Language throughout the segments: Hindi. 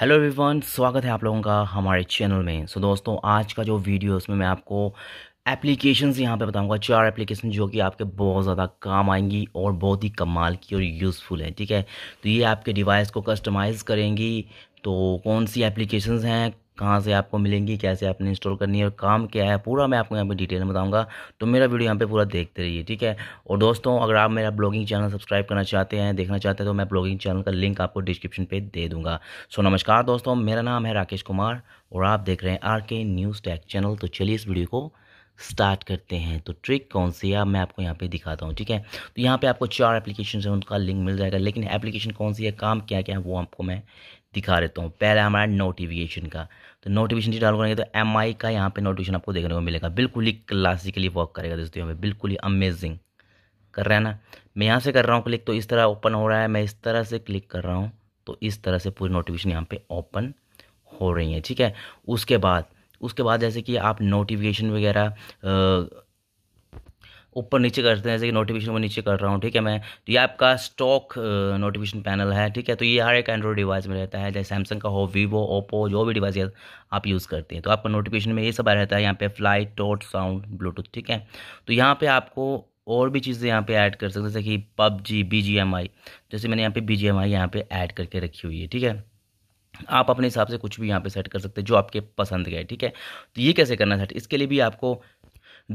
हेलो एवरीवन स्वागत है आप लोगों का हमारे चैनल में सो so, दोस्तों आज का जो वीडियो है उसमें मैं आपको एप्लीकेशंस यहाँ पे बताऊंगा चार एप्लीकेशन जो कि आपके बहुत ज़्यादा काम आएंगी और बहुत ही कमाल की और यूज़फुल है ठीक है तो ये आपके डिवाइस को कस्टमाइज़ करेंगी तो कौन सी एप्लीकेशंस हैं कहाँ से आपको मिलेंगी कैसे आपने इंस्टॉल करनी है और काम क्या है पूरा मैं आपको यहाँ पे डिटेल में बताऊँगा तो मेरा वीडियो यहाँ पे पूरा देखते रहिए ठीक है और दोस्तों अगर आप मेरा ब्लॉगिंग चैनल सब्सक्राइब करना चाहते हैं देखना चाहते हैं तो मैं ब्लॉगिंग चैनल का लिंक आपको डिस्क्रिप्शन पर दे दूँगा सो नमस्कार दोस्तों मेरा नाम है राकेश कुमार और आप देख रहे हैं आर के न्यूज़ टैक चैनल तो चलिए इस वीडियो को स्टार्ट करते हैं तो ट्रिक कौन सी है मैं आपको यहाँ पे दिखाता हूँ ठीक है तो यहाँ पे आपको चार एप्लीकेशन है उनका लिंक मिल जाएगा लेकिन एप्लीकेशन कौन सी है काम क्या क्या है वो आपको मैं दिखा देता हूँ पहला हमारा नोटिफिकेशन का तो नोटिफिकेशन डाल करेंगे तो एम आई का यहाँ पे नोटिफिकेशन आपको देखने को मिलेगा बिल्कुल ही क्लासिकली वर्क करेगा दोस्तों हमें बिल्कुल ही अमेजिंग कर रहा है ना मैं यहाँ से कर रहा हूँ क्लिक तो इस तरह ओपन हो रहा है मैं इस तरह से क्लिक कर रहा हूँ तो इस तरह से पूरी नोटिफिकेशन यहाँ पे ओपन हो रही है ठीक है उसके बाद उसके बाद जैसे कि आप नोटिफिकेशन वगैरह ऊपर नीचे करते हैं जैसे कि नोटिफिकेशन ऊपर नीचे कर रहा हूँ ठीक है मैं तो ये आपका स्टॉक नोटिफिकेशन पैनल है ठीक है तो ये हर एक एंड्रॉइड डिवाइस में रहता है जैसे सैमसंग का हो वीवो ओप्पो जो भी डिवाइस आप यूज़ करते हैं तो आपका नोटिफिकेशन में ये सब आ रहता है यहाँ पे फ्लाइट टोट साउंड ब्लूटूथ ठीक है तो यहाँ पर आपको और भी चीज़ें यहाँ पे ऐड कर सकते हैं जैसे कि PUBG B G M I जैसे मैंने यहाँ पे बी जी एम आई यहाँ पे ऐड करके रखी हुई है ठीक है आप अपने हिसाब से कुछ भी यहाँ पे सेट कर सकते हैं जो आपके पसंद गए ठीक है तो ये कैसे करना है इसके लिए भी आपको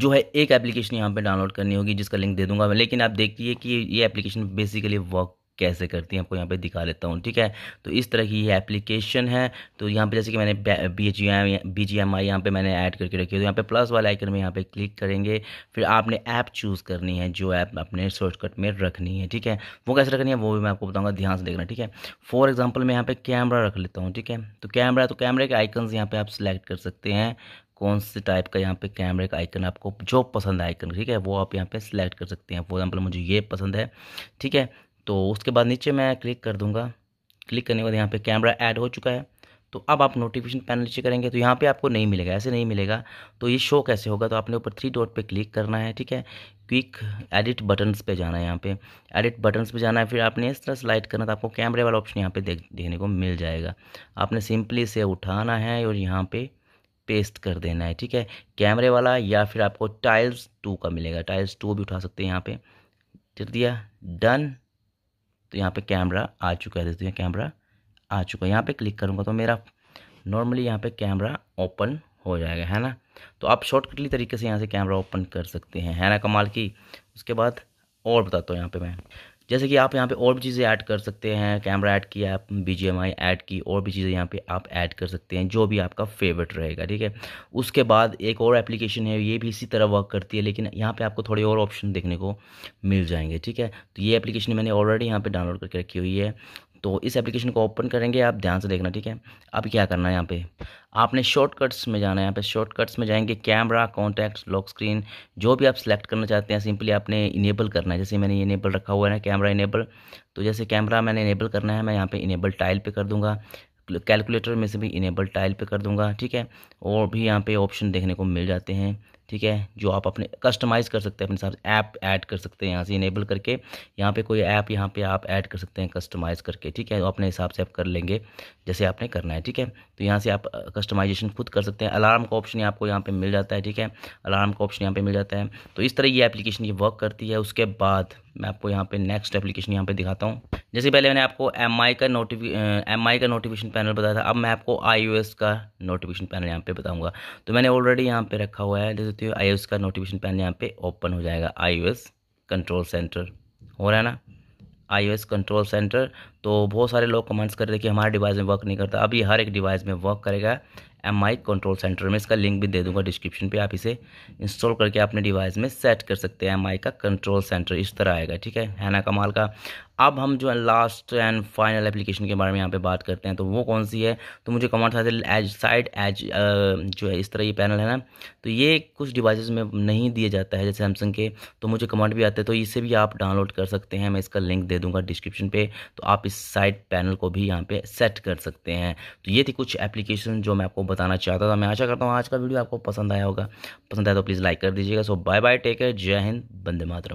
जो है एक एप्लीकेशन यहाँ पे डाउनलोड करनी होगी जिसका लिंक दे दूंगा मैं लेकिन आप देखिए कि ये एप्लीकेशन बेसिकली वर्क कैसे करती हैं आपको यहाँ पे दिखा लेता हूँ ठीक है तो इस तरह की ये एप्लीकेशन है तो यहाँ पे जैसे कि मैंने B H M B G M I यहाँ पर मैंने ऐड करके रखी है तो यहाँ पे प्लस वाले आइकन में यहाँ पे क्लिक करेंगे फिर आपने ऐप चूज़ करनी है जो ऐप अपने शॉर्टकट में रखनी है ठीक है वो कैसे रखनी है वो भी मैं आपको बताऊँगा ध्यान से देखना ठीक है फॉर एग्जाम्पल मैं यहाँ पर कैमरा रख लेता हूँ ठीक है तो कैमरा तो कैमरे के आइकन्स यहाँ पर आप सिलेक्ट कर सकते हैं कौन से टाइप का यहाँ पे कैमरे का आइकन आपको जो पसंद है आइकन ठीक है वो आप यहाँ पे सिलेक्ट कर सकते हैं फॉर एग्जांपल मुझे ये पसंद है ठीक है तो उसके बाद नीचे मैं क्लिक कर दूँगा क्लिक करने के बाद यहाँ पर कैमरा ऐड हो चुका है तो अब आप नोटिफिकेशन पैनल नीचे करेंगे तो यहाँ पे आपको नहीं मिलेगा ऐसे नहीं मिलेगा तो ये शो कैसे होगा तो आपने ऊपर थ्री डॉट पे क्लिक करना है ठीक है क्विक एडिट बटन्स पे जाना है यहाँ पे एडिट बटन्स पे जाना है फिर आपने इस तरह स्लाइड करना तो आपको कैमरे वाला ऑप्शन यहाँ पे देख देखने को मिल जाएगा आपने सिंपली इसे उठाना है और यहाँ पर पेस्ट कर देना है ठीक है कैमरे वाला या फिर आपको टाइल्स टू का मिलेगा टाइल्स टू भी उठा सकते हैं यहाँ पे कर दिया डन तो यहाँ पे कैमरा आ चुका है देख दिया कैमरा आ चुका है यहाँ पे क्लिक करूँगा तो मेरा नॉर्मली यहाँ पे कैमरा ओपन हो जाएगा है ना तो आप शॉर्टकटली तरीके से यहाँ से कैमरा ओपन कर सकते हैं है ना कमाल की उसके बाद और बताता हूँ यहाँ पे मैं जैसे कि आप यहाँ पे और भी चीज़ें ऐड कर सकते हैं कैमरा ऐड किया आप B G M I add की और भी चीज़ें यहाँ पे आप ऐड कर सकते हैं जो भी आपका फेवरेट रहेगा ठीक है उसके बाद एक और एप्लीकेशन है ये भी इसी तरह वर्क करती है लेकिन यहाँ पे आपको थोड़े और ऑप्शन देखने को मिल जाएंगे ठीक है तो ये एप्लीकेशन मैंने ऑलरेडी यहाँ पर डाउनलोड करके रखी हुई है तो इस एप्लीकेशन को ओपन करेंगे आप ध्यान से देखना ठीक है अब क्या करना है यहाँ पे आपने शॉर्टकट्स में जाना है यहाँ पे शॉर्टकट्स में जाएंगे कैमरा कॉन्टैक्ट लॉक स्क्रीन जो भी आप सेलेक्ट करना चाहते हैं सिंपली आपने इनेबल करना है जैसे मैंने इनेबल रखा हुआ है ना कैमरा इनेबल तो जैसे कैमरा मैंने इनेबल करना है मैं यहाँ पर इनेबल टाइल पर कर दूँगा कैलकुलेटर में से भी इनेबल टाइल पर कर दूँगा ठीक है और भी यहाँ पर ऑप्शन देखने को मिल जाते हैं ठीक है जो आप अपने कस्टमाइज़ कर सकते हैं अपने हिसाब से ऐप ऐड कर सकते हैं यहाँ से इनेबल करके यहाँ पे कोई ऐप यहाँ पे आप ऐड कर सकते हैं कस्टमाइज़ करके ठीक है अपने हिसाब से आप कर लेंगे जैसे आपने करना है ठीक है तो यहाँ से आप कस्टमाइजेशन खुद कर सकते हैं अलार्म का ऑप्शन आपको यहाँ पर मिल जाता है ठीक है अलार्म का ऑप्शन यहाँ पर मिल जाता है तो इस तरह ये एप्लीकेशन ये वर्क करती है उसके बाद मैं आपको यहाँ पे नेक्स्ट एप्लीकेशन यहाँ पे दिखाता हूँ जैसे पहले मैंने आपको एम आई का नोटिफिक एम आई का नोटिफिकेशन पैनल बताया था अब मैं आपको आई का नोटिफिकेशन पैनल यहाँ पे बताऊँगा तो मैंने ऑलरेडी यहाँ पे रखा हुआ है जैसे तो आई का नोटिफिकेशन पैनल यहाँ पे ओपन हो जाएगा आई कंट्रोल सेंटर हो रहा है ना आई कंट्रोल सेंटर तो बहुत सारे लोग कमेंट्स कर रहे कि हमारे डिवाइस में वर्क नहीं करता अब ये हर एक डिवाइस में वर्क करेगा एम आई कंट्रोल सेंटर में इसका लिंक भी दे दूंगा डिस्क्रिप्शन पे आप इसे इंस्टॉल करके अपने डिवाइस में सेट कर सकते हैं एम आई का कंट्रोल सेंटर इस तरह आएगा ठीक है है ना कमाल का अब हम जो है लास्ट एंड फाइनल एप्लीकेशन के बारे में यहाँ पे बात करते हैं तो वो कौन सी है तो मुझे command side edge side edge जो है इस तरह ये पैनल है ना तो ये कुछ डिवाइसेस में नहीं दिया जाता है जैसे सैमसंग के तो मुझे कमांड भी आते हैं तो इसे भी आप डाउनलोड कर सकते हैं मैं इसका लिंक दे दूँगा डिस्क्रिप्शन पे तो आप इस इस साइड पैनल को भी यहाँ पे सेट कर सकते हैं तो ये थी कुछ एप्लीकेशन जो मैं आपको बताना चाहता था मैं आशा करता हूँ आज का वीडियो आपको पसंद आया होगा पसंद आया तो प्लीज़ लाइक कर दीजिएगा so bye bye take care जय हिंद बंदे मातरम